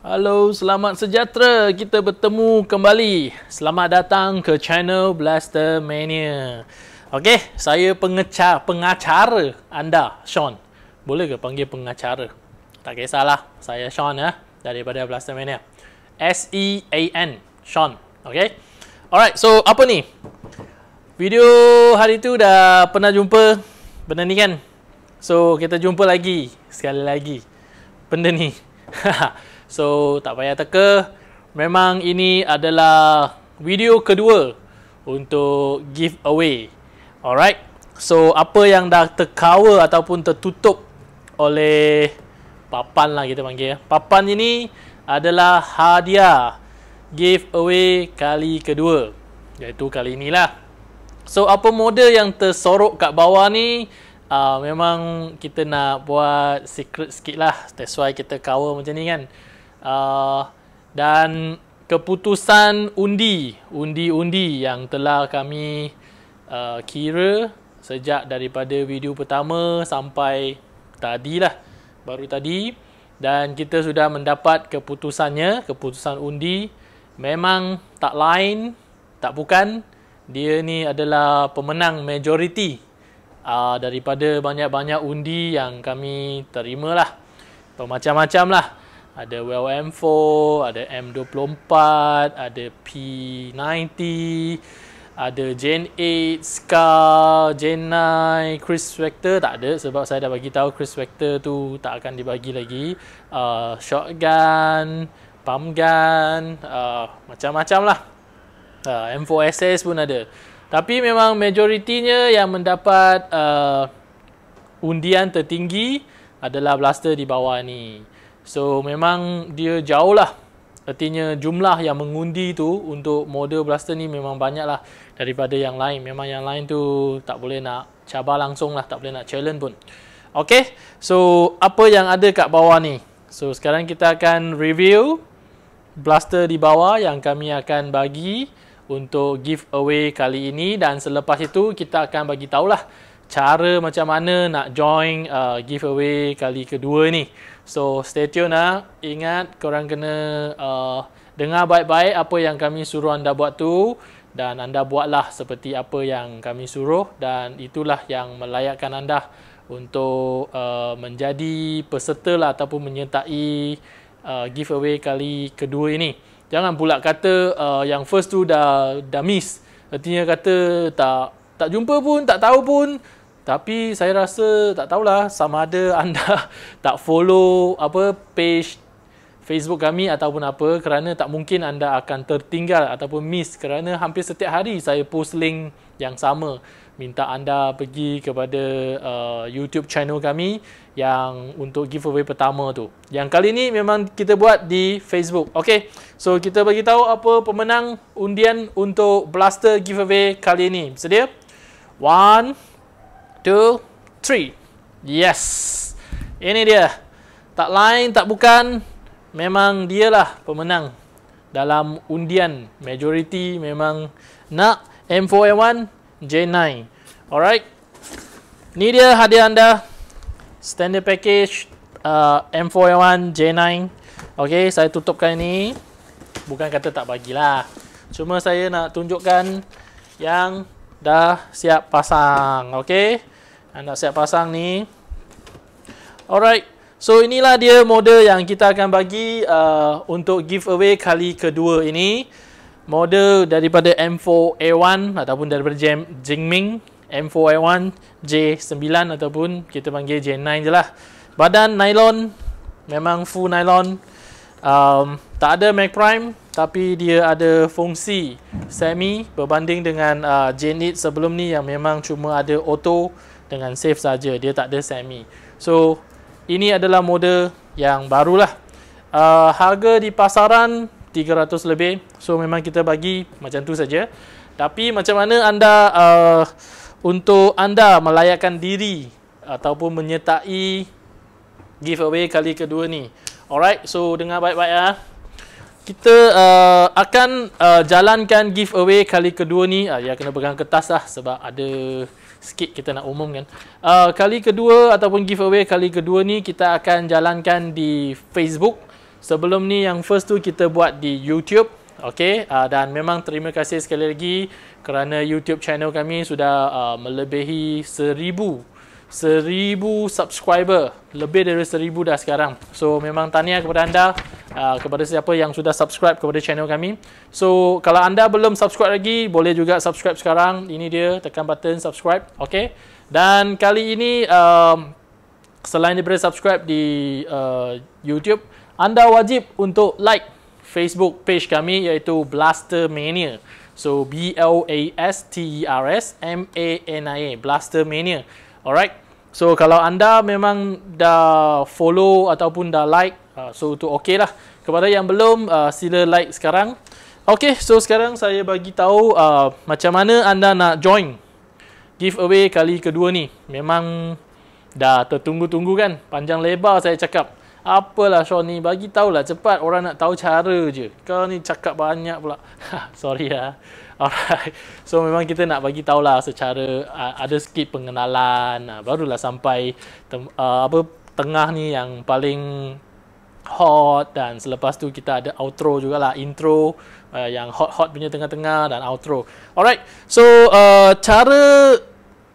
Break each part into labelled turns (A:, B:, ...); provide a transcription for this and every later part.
A: Halo, selamat sejahtera. Kita bertemu kembali. Selamat datang ke channel Blaster Mania. Okey, saya pengecah, pengacara anda, Sean. Boleh ke panggil pengacara? Tak kisahlah. Saya Sean ya, daripada Blaster Mania. S-E-A-N, Sean. Okey? Alright, so apa ni? Video hari tu dah pernah jumpa benda ni kan? So, kita jumpa lagi. Sekali lagi. Benda ni. So tak payah teka Memang ini adalah video kedua untuk giveaway Alright So apa yang dah terkawal ataupun tertutup oleh papan lah kita panggil ya. Papan ini adalah hadiah giveaway kali kedua Iaitu kali inilah So apa model yang tersorok kat bawah ni uh, Memang kita nak buat secret sikit lah That's why kita kawal macam ni kan uh, dan keputusan undi undi-undi yang telah kami uh, kira sejak daripada video pertama sampai tadi lah, baru tadi dan kita sudah mendapat keputusannya keputusan undi memang tak lain tak bukan dia ni adalah pemenang majoriti uh, daripada banyak-banyak undi yang kami terima lah, Macam-macam lah ada well M4, ada M24, ada P90, ada Gen 8, Scar, Gen 9, Chris Vector tak ada sebab saya dah bagi tahu Chris Vector tu tak akan dibagi lagi. Uh, shotgun, pump gun, uh, ah, macam-macam lah. Uh, ah, M4SS pun ada. Tapi memang majoritinya yang mendapat uh, undian tertinggi adalah blaster di bawah ni. So memang dia jauh lah Artinya jumlah yang mengundi tu untuk model blaster ni memang banyak lah daripada yang lain. Memang yang lain tu tak boleh nak cabar langsung lah. Tak boleh nak challenge pun. Okay. So, apa yang ada kat bawah ni? So, sekarang kita akan review blaster di bawah yang kami akan bagi untuk giveaway kali ini. Dan selepas itu, kita akan bagi tahulah cara macam mana nak join uh, giveaway kali kedua ni. So stay tune lah. Ingat korang kena uh, dengar baik-baik apa yang kami suruh anda buat tu. Dan anda buatlah seperti apa yang kami suruh. Dan itulah yang melayakkan anda untuk uh, menjadi peserta lah ataupun menyertai uh, giveaway kali kedua ini. Jangan pula kata uh, yang first tu dah, dah miss. Artinya kata tak tak jumpa pun, tak tahu pun. Tapi saya rasa tak tahulah sama ada anda tak follow apa page Facebook kami ataupun apa kerana tak mungkin anda akan tertinggal ataupun miss kerana hampir setiap hari saya post link yang sama minta anda pergi kepada uh, YouTube channel kami yang untuk giveaway pertama tu. Yang kali ni memang kita buat di Facebook. Okay, so kita bagi tahu apa pemenang undian untuk Blaster giveaway kali ni. Sedia? One, two, three. Yes. Ini dia. Tak lain, tak bukan. Memang dialah pemenang dalam undian. Majority memang nak M4A1, J9. Alright. Ini dia hadiah anda. Standard package uh, M4A1, J9. Okay, saya tutupkan ini. Bukan kata tak bagilah. Cuma saya nak tunjukkan yang dah siap pasang okey anda siap pasang ni alright so inilah dia model yang kita akan bagi uh, untuk giveaway kali kedua ini model daripada M4A1 ataupun daripada Jam Jingming M4A1 J9 ataupun kita panggil J9 je lah badan nylon memang full nylon um, tak ada Mag Prime tapi dia ada fungsi semi berbanding dengan uh, Genit sebelum ni yang memang cuma ada auto dengan safe saja dia tak ada semi so ini adalah model yang barulah uh, harga di pasaran 300 lebih so memang kita bagi macam tu saja tapi macam mana anda uh, untuk anda melayakkan diri ataupun menyertai giveaway kali kedua ni alright so dengar baik-baik ya -baik, uh kita uh, akan uh, jalankan giveaway kali kedua ni. Uh, ya kena pegang kertas lah sebab ada sikit kita nak umumkan. Uh, ah, kali kedua ataupun giveaway kali kedua ni kita akan jalankan di Facebook. Sebelum ni yang first tu kita buat di YouTube. Okay, uh, ah, dan memang terima kasih sekali lagi kerana YouTube channel kami sudah uh, melebihi seribu seribu subscriber lebih dari seribu dah sekarang so memang tanya kepada anda Ah, kepada siapa yang sudah subscribe kepada channel kami. So, kalau anda belum subscribe lagi, boleh juga subscribe sekarang. Ini dia, tekan button subscribe. Okay. Dan kali ini, um, selain daripada subscribe di uh, YouTube, anda wajib untuk like Facebook page kami iaitu Blaster Mania. So, B-L-A-S-T-E-R-S-M-A-N-I-A. E Blaster Mania. Alright. So kalau anda memang dah follow ataupun dah like, uh, so itu okey lah. Kepada yang belum, uh, sila like sekarang. Okey, so sekarang saya bagi tahu uh, macam mana anda nak join giveaway kali kedua ni. Memang dah tertunggu-tunggu kan? Panjang lebar saya cakap. Apalah Sean ni, bagi tahu lah cepat orang nak tahu cara je. Kau ni cakap banyak pula. Sorry lah. Ya. Alright. So memang kita nak bagi tahu lah secara uh, ada sikit pengenalan uh, barulah sampai uh, apa tengah ni yang paling hot dan selepas tu kita ada outro jugalah intro uh, yang hot-hot punya tengah-tengah dan outro. Alright. So uh, cara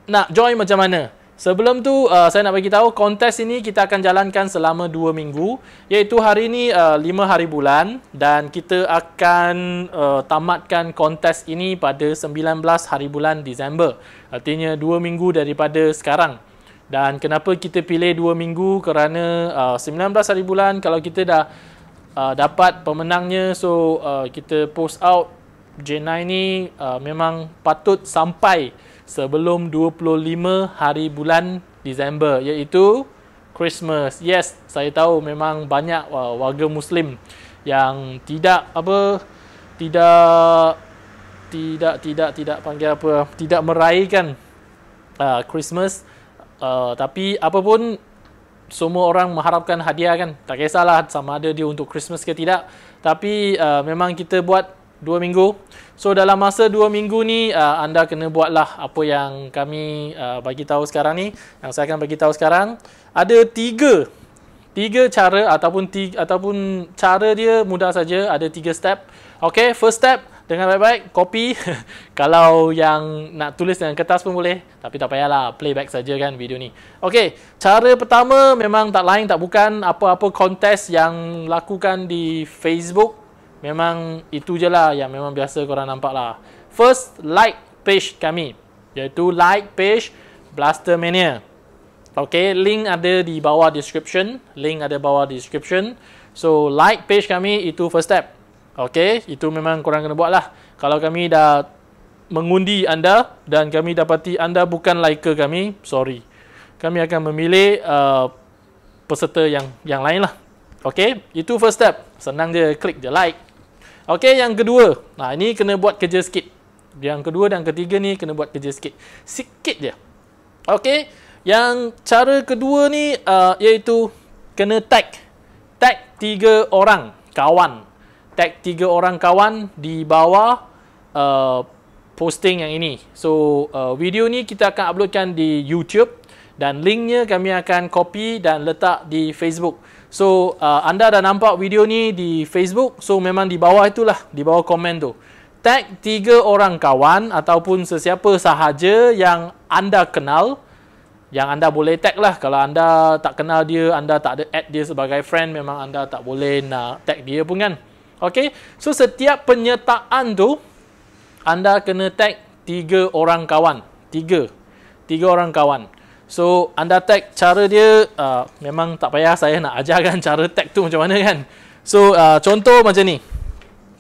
A: nak join macam mana? Sebelum tu uh, saya nak bagi tahu kontes ini kita akan jalankan selama 2 minggu iaitu hari ini uh, 5 hari bulan dan kita akan uh, tamatkan kontes ini pada 19 hari bulan Disember. Artinya 2 minggu daripada sekarang. Dan kenapa kita pilih 2 minggu kerana uh, 19 hari bulan kalau kita dah uh, dapat pemenangnya so uh, kita post out J9 ni uh, memang patut sampai sebelum 25 hari bulan Disember iaitu Christmas. Yes, saya tahu memang banyak uh, warga muslim yang tidak apa tidak tidak tidak tidak panggil apa tidak meraihkan uh, Christmas uh, tapi apa pun semua orang mengharapkan hadiah kan. Tak kisahlah sama ada dia untuk Christmas ke tidak. Tapi uh, memang kita buat 2 minggu. So dalam masa 2 minggu ni uh, anda kena buatlah apa yang kami uh, bagi tahu sekarang ni. Yang saya akan bagi tahu sekarang ada 3 tiga cara ataupun tiga, ataupun cara dia mudah saja ada 3 step. Okay, first step dengan baik-baik copy kalau yang nak tulis dengan kertas pun boleh tapi tak payahlah playback saja kan video ni okey cara pertama memang tak lain tak bukan apa-apa kontes yang lakukan di Facebook memang itu je lah yang memang biasa korang nampak lah. First, like page kami. Iaitu like page Blaster Mania. Okay, link ada di bawah description. Link ada bawah description. So, like page kami itu first step. Okay, itu memang korang kena buat lah. Kalau kami dah mengundi anda dan kami dapati anda bukan like kami, sorry. Kami akan memilih uh, peserta yang yang lain lah. Okay, itu first step. Senang je, klik je like. Okey, yang kedua. Nah, ini kena buat kerja sikit. Yang kedua dan ketiga ni kena buat kerja sikit. Sikit je. Okey, yang cara kedua ni uh, iaitu kena tag. Tag tiga orang kawan. Tag tiga orang kawan di bawah uh, posting yang ini. So, uh, video ni kita akan uploadkan di YouTube dan linknya kami akan copy dan letak di Facebook. Facebook. So uh, anda dah nampak video ni di Facebook. So memang di bawah itulah, di bawah komen tu. Tag tiga orang kawan ataupun sesiapa sahaja yang anda kenal. Yang anda boleh tag lah. Kalau anda tak kenal dia, anda tak ada add dia sebagai friend, memang anda tak boleh nak tag dia pun kan. Okay. So setiap penyertaan tu, anda kena tag tiga orang kawan. Tiga. Tiga orang kawan. So anda tag cara dia uh, memang tak payah saya nak ajarkan cara tag tu macam mana kan. So uh, contoh macam ni.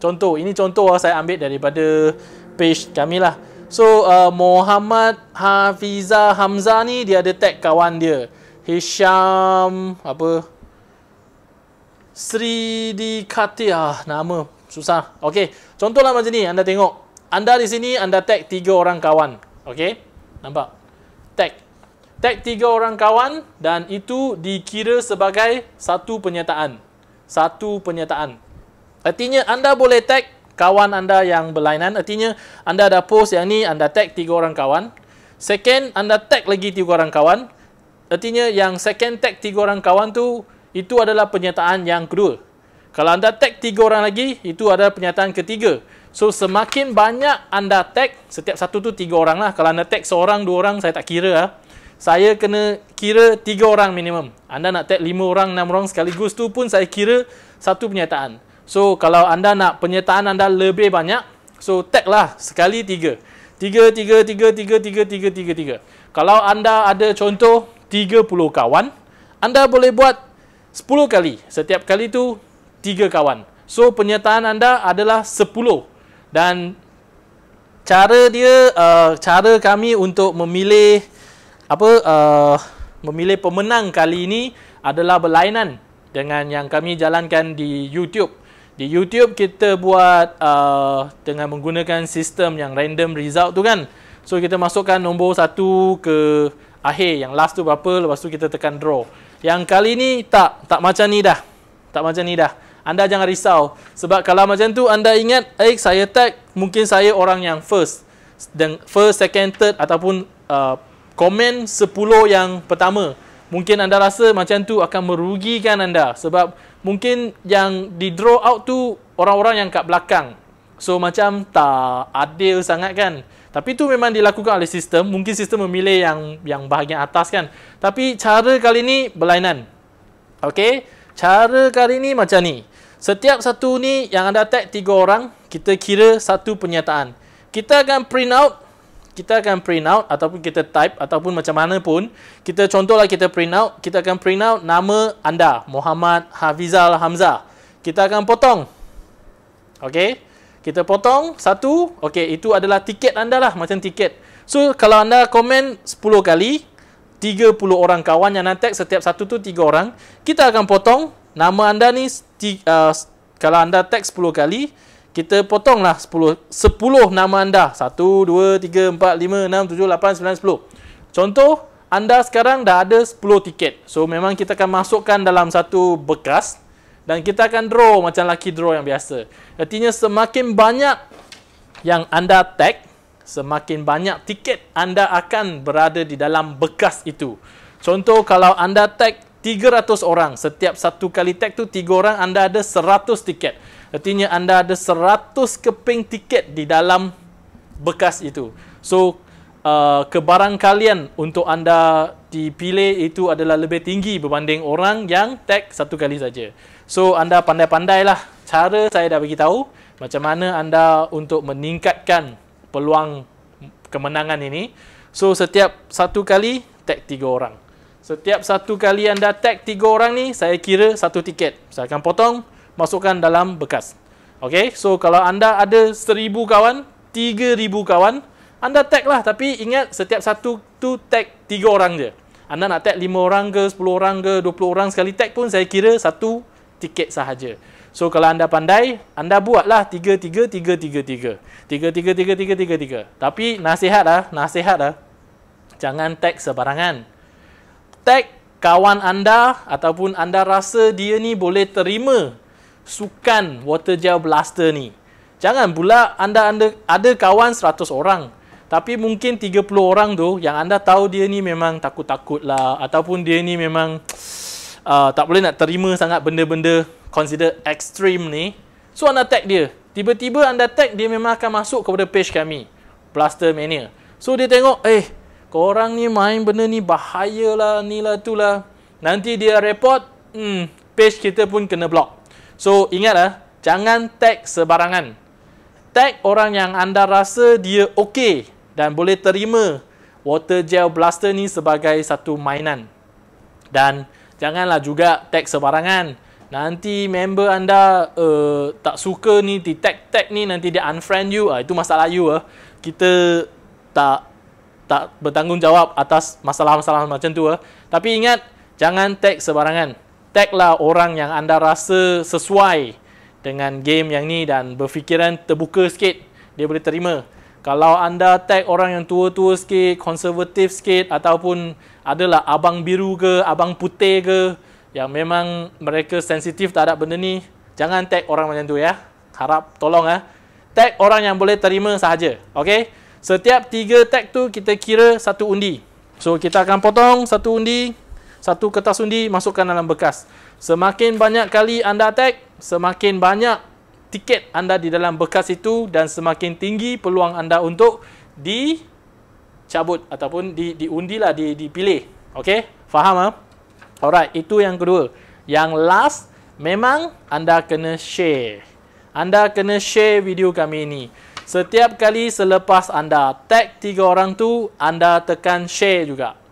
A: Contoh ini contoh uh, saya ambil daripada page kami lah. So uh, Muhammad Hafiza Hamzah ni dia ada tag kawan dia. Hisham apa? Sri Dikati ah nama susah. Okay contoh lah macam ni anda tengok. Anda di sini anda tag tiga orang kawan. okay Nampak? Tag tag tiga orang kawan dan itu dikira sebagai satu penyataan. Satu penyataan. Artinya anda boleh tag kawan anda yang berlainan. Artinya anda ada post yang ni, anda tag tiga orang kawan. Second, anda tag lagi tiga orang kawan. Artinya yang second tag tiga orang kawan tu, itu adalah penyataan yang kedua. Kalau anda tag tiga orang lagi, itu adalah penyataan ketiga. So, semakin banyak anda tag, setiap satu tu tiga orang lah. Kalau anda tag seorang, dua orang, saya tak kira lah saya kena kira tiga orang minimum. Anda nak tag lima orang, enam orang sekaligus tu pun saya kira satu penyertaan. So, kalau anda nak penyertaan anda lebih banyak, so tag lah sekali tiga. Tiga, tiga, tiga, tiga, tiga, tiga, tiga, tiga. Kalau anda ada contoh tiga puluh kawan, anda boleh buat sepuluh kali. Setiap kali tu tiga kawan. So penyertaan anda adalah sepuluh Dan cara dia, uh, cara kami untuk memilih apa uh, memilih pemenang kali ini adalah berlainan dengan yang kami jalankan di YouTube. Di YouTube kita buat uh, dengan menggunakan sistem yang random result tu kan. So kita masukkan nombor satu ke akhir yang last tu berapa lepas tu kita tekan draw. Yang kali ini tak tak macam ni dah. Tak macam ni dah. Anda jangan risau sebab kalau macam tu anda ingat eh saya tag mungkin saya orang yang first dan first second third ataupun uh, komen 10 yang pertama. Mungkin anda rasa macam tu akan merugikan anda sebab mungkin yang di draw out tu orang-orang yang kat belakang. So macam tak adil sangat kan. Tapi tu memang dilakukan oleh sistem. Mungkin sistem memilih yang yang bahagian atas kan. Tapi cara kali ni berlainan. Okay. Cara kali ni macam ni. Setiap satu ni yang anda tag tiga orang, kita kira satu penyataan. Kita akan print out kita akan print out ataupun kita type ataupun macam mana pun kita contohlah kita print out kita akan print out nama anda Muhammad Hafizal Hamzah kita akan potong ok kita potong satu ok itu adalah tiket anda lah macam tiket so kalau anda komen 10 kali 30 orang kawan yang nak tag setiap satu tu 3 orang kita akan potong nama anda ni uh, kalau anda tag 10 kali kita potonglah 10 10 nama anda 1 2 3 4 5 6 7 8 9 10 contoh anda sekarang dah ada 10 tiket so memang kita akan masukkan dalam satu bekas dan kita akan draw macam lucky draw yang biasa artinya semakin banyak yang anda tag semakin banyak tiket anda akan berada di dalam bekas itu contoh kalau anda tag 300 orang setiap satu kali tag tu 3 orang anda ada 100 tiket Artinya anda ada 100 keping tiket di dalam bekas itu. So uh, kebarangkalian untuk anda dipilih itu adalah lebih tinggi berbanding orang yang tag satu kali saja. So anda pandai-pandailah cara saya dah bagi tahu macam mana anda untuk meningkatkan peluang kemenangan ini. So setiap satu kali tag tiga orang. Setiap satu kali anda tag tiga orang ni, saya kira satu tiket. Saya akan potong masukkan dalam bekas. Okay, so kalau anda ada seribu kawan, tiga ribu kawan, anda tag lah. Tapi ingat setiap satu tu tag tiga orang je. Anda nak tag lima orang ke, 10 orang ke, puluh orang sekali tag pun saya kira satu tiket sahaja. So kalau anda pandai, anda buatlah tiga, tiga, tiga, tiga, tiga, tiga, tiga, tiga, tiga, tiga, tiga. Tapi nasihat lah, nasihat lah. Jangan tag sebarangan. Tag kawan anda ataupun anda rasa dia ni boleh terima sukan water gel blaster ni. Jangan pula anda, anda ada kawan 100 orang. Tapi mungkin 30 orang tu yang anda tahu dia ni memang takut-takut lah. Ataupun dia ni memang uh, tak boleh nak terima sangat benda-benda consider extreme ni. So anda tag dia. Tiba-tiba anda tag dia memang akan masuk kepada page kami. Blaster Mania. So dia tengok eh korang ni main benda ni bahayalah ni lah tu lah. Nanti dia report hmm, page kita pun kena block. So ingatlah jangan tag sebarangan. Tag orang yang anda rasa dia okey dan boleh terima water gel blaster ni sebagai satu mainan. Dan janganlah juga tag sebarangan. Nanti member anda uh, tak suka ni di tag tag ni nanti dia unfriend you. Uh, itu masalah you Uh. Kita tak tak bertanggungjawab atas masalah-masalah macam tu Uh. Tapi ingat jangan tag sebarangan taglah orang yang anda rasa sesuai dengan game yang ni dan berfikiran terbuka sikit, dia boleh terima. Kalau anda tag orang yang tua-tua sikit, konservatif sikit ataupun adalah abang biru ke, abang putih ke yang memang mereka sensitif terhadap benda ni, jangan tag orang macam tu ya. Harap tolong ya. Tag orang yang boleh terima sahaja. Okay? Setiap tiga tag tu kita kira satu undi. So kita akan potong satu undi satu kertas undi masukkan dalam bekas. Semakin banyak kali anda tag, semakin banyak tiket anda di dalam bekas itu dan semakin tinggi peluang anda untuk dicabut ataupun di lah, di dipilih. Okey? Faham ah? Ha? Alright, itu yang kedua. Yang last memang anda kena share. Anda kena share video kami ini. Setiap kali selepas anda tag tiga orang tu, anda tekan share juga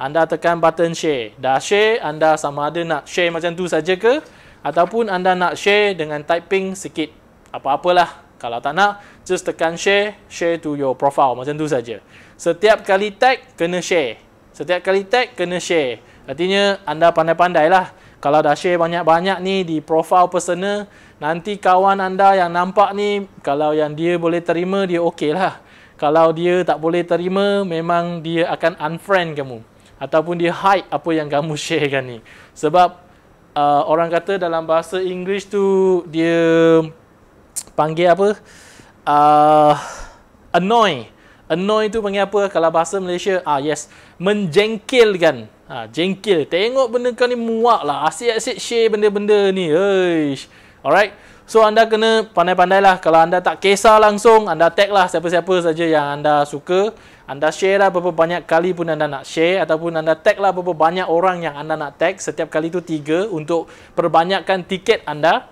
A: anda tekan button share. Dah share, anda sama ada nak share macam tu saja ke ataupun anda nak share dengan typing sikit apa-apalah. Kalau tak nak, just tekan share, share to your profile macam tu saja. Setiap kali tag kena share. Setiap kali tag kena share. Artinya anda pandai-pandailah. Kalau dah share banyak-banyak ni di profile personal, nanti kawan anda yang nampak ni kalau yang dia boleh terima dia okeylah. Kalau dia tak boleh terima, memang dia akan unfriend kamu ataupun dia hide apa yang kamu sharekan ni. Sebab uh, orang kata dalam bahasa Inggeris tu dia panggil apa? Uh, annoy. Annoy tu panggil apa? Kalau bahasa Malaysia, ah uh, yes, menjengkelkan. Ha, ah, jengkel. Tengok benda kau ni muak lah. Asyik-asyik share benda-benda ni. Eish. Alright. So anda kena pandai-pandailah kalau anda tak kisah langsung anda tag lah siapa-siapa saja yang anda suka anda share lah berapa banyak kali pun anda nak share ataupun anda tag lah berapa banyak orang yang anda nak tag setiap kali tu tiga untuk perbanyakkan tiket anda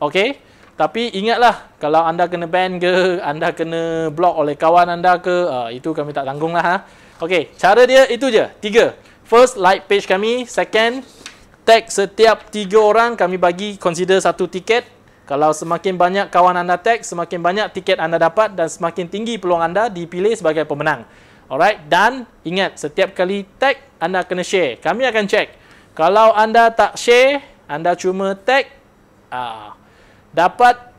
A: Okay tapi ingatlah kalau anda kena ban ke anda kena block oleh kawan anda ke uh, itu kami tak tanggung lah ha? Okay cara dia itu je tiga first like page kami second tag setiap tiga orang kami bagi consider satu tiket kalau semakin banyak kawan anda tag, semakin banyak tiket anda dapat dan semakin tinggi peluang anda dipilih sebagai pemenang. Alright, dan ingat setiap kali tag anda kena share. Kami akan check. Kalau anda tak share, anda cuma tag, uh, dapat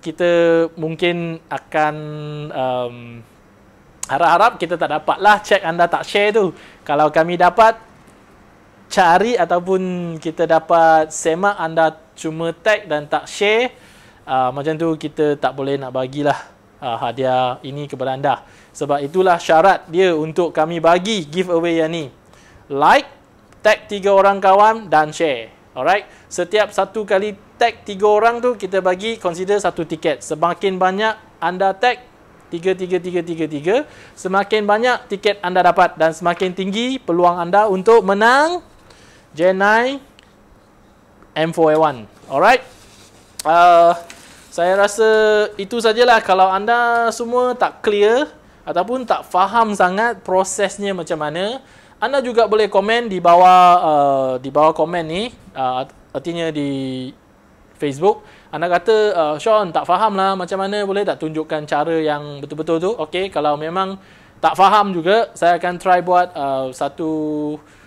A: kita mungkin akan um, harap-harap kita tak dapat lah check anda tak share tu. Kalau kami dapat cari ataupun kita dapat semak anda cuma tag dan tak share uh, macam tu kita tak boleh nak bagilah uh, hadiah ini kepada anda sebab itulah syarat dia untuk kami bagi giveaway yang ni like tag tiga orang kawan dan share alright setiap satu kali tag tiga orang tu kita bagi consider satu tiket semakin banyak anda tag tiga tiga tiga tiga tiga semakin banyak tiket anda dapat dan semakin tinggi peluang anda untuk menang Jenai M4A1. Alright. Uh, saya rasa itu sajalah kalau anda semua tak clear ataupun tak faham sangat prosesnya macam mana, anda juga boleh komen di bawah uh, di bawah komen ni, uh, artinya di Facebook. Anda kata, uh, Sean tak faham lah macam mana boleh tak tunjukkan cara yang betul-betul tu. Okey, kalau memang tak faham juga, saya akan try buat uh, satu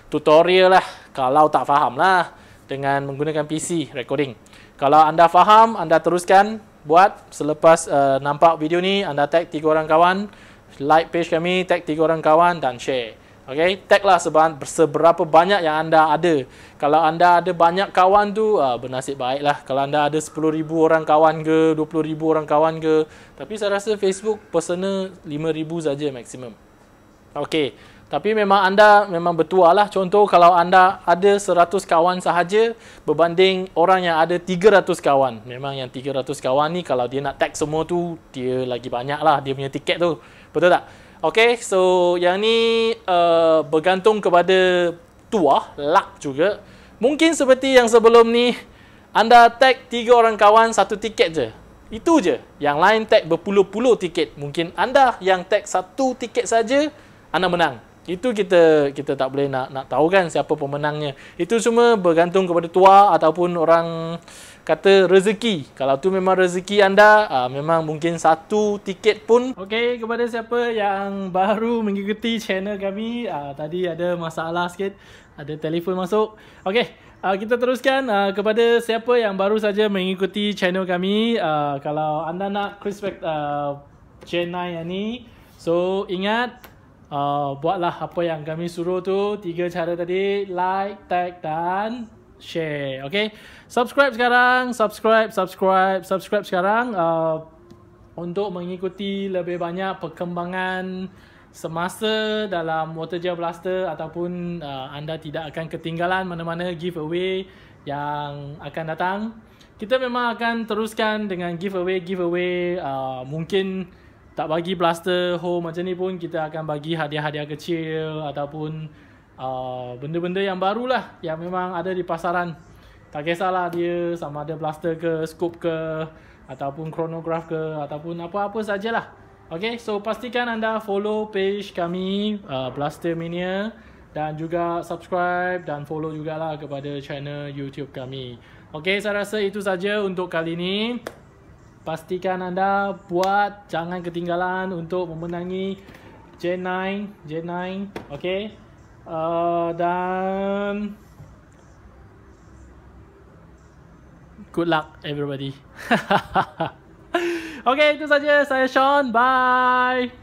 A: tutorial lah kalau tak faham lah dengan menggunakan PC recording. Kalau anda faham, anda teruskan buat selepas uh, nampak video ni, anda tag tiga orang kawan, like page kami, tag tiga orang kawan dan share. Okay, tag lah seberapa banyak yang anda ada. Kalau anda ada banyak kawan tu, uh, bernasib baik lah. Kalau anda ada 10,000 orang kawan ke, 20,000 orang kawan ke. Tapi saya rasa Facebook personal 5,000 saja maksimum. Okay, tapi memang anda memang bertualah. Contoh kalau anda ada 100 kawan sahaja berbanding orang yang ada 300 kawan. Memang yang 300 kawan ni kalau dia nak tag semua tu, dia lagi banyak lah dia punya tiket tu. Betul tak? Okay, so yang ni uh, bergantung kepada tuah, luck juga. Mungkin seperti yang sebelum ni, anda tag tiga orang kawan satu tiket je. Itu je. Yang lain tag berpuluh-puluh tiket. Mungkin anda yang tag satu tiket saja anda menang itu kita kita tak boleh nak nak tahu kan siapa pemenangnya itu semua bergantung kepada tua ataupun orang kata rezeki kalau tu memang rezeki anda aa, ah, memang mungkin satu tiket pun okey kepada siapa yang baru mengikuti channel kami aa, ah, tadi ada masalah sikit ada telefon masuk okey Uh, kita teruskan uh, kepada siapa yang baru saja mengikuti channel kami uh, kalau anda nak respect uh, Chennai ini so ingat Uh, buatlah apa yang kami suruh tu tiga cara tadi like tag dan share okay subscribe sekarang subscribe subscribe subscribe sekarang uh, untuk mengikuti lebih banyak perkembangan semasa dalam water gel blaster ataupun uh, anda tidak akan ketinggalan mana-mana giveaway yang akan datang kita memang akan teruskan dengan giveaway giveaway uh, mungkin tak bagi blaster home macam ni pun kita akan bagi hadiah-hadiah kecil ataupun uh, benda-benda uh, yang lah yang memang ada di pasaran. Tak kisahlah dia sama ada blaster ke, scope ke ataupun chronograph ke ataupun apa-apa sajalah. Okay, so pastikan anda follow page kami uh, Blaster Mania dan juga subscribe dan follow jugalah kepada channel YouTube kami. Okay, saya rasa itu saja untuk kali ini. Pastikan anda buat jangan ketinggalan untuk memenangi J9, J9, okay? Uh, dan good luck everybody. okay, itu saja saya Sean. Bye.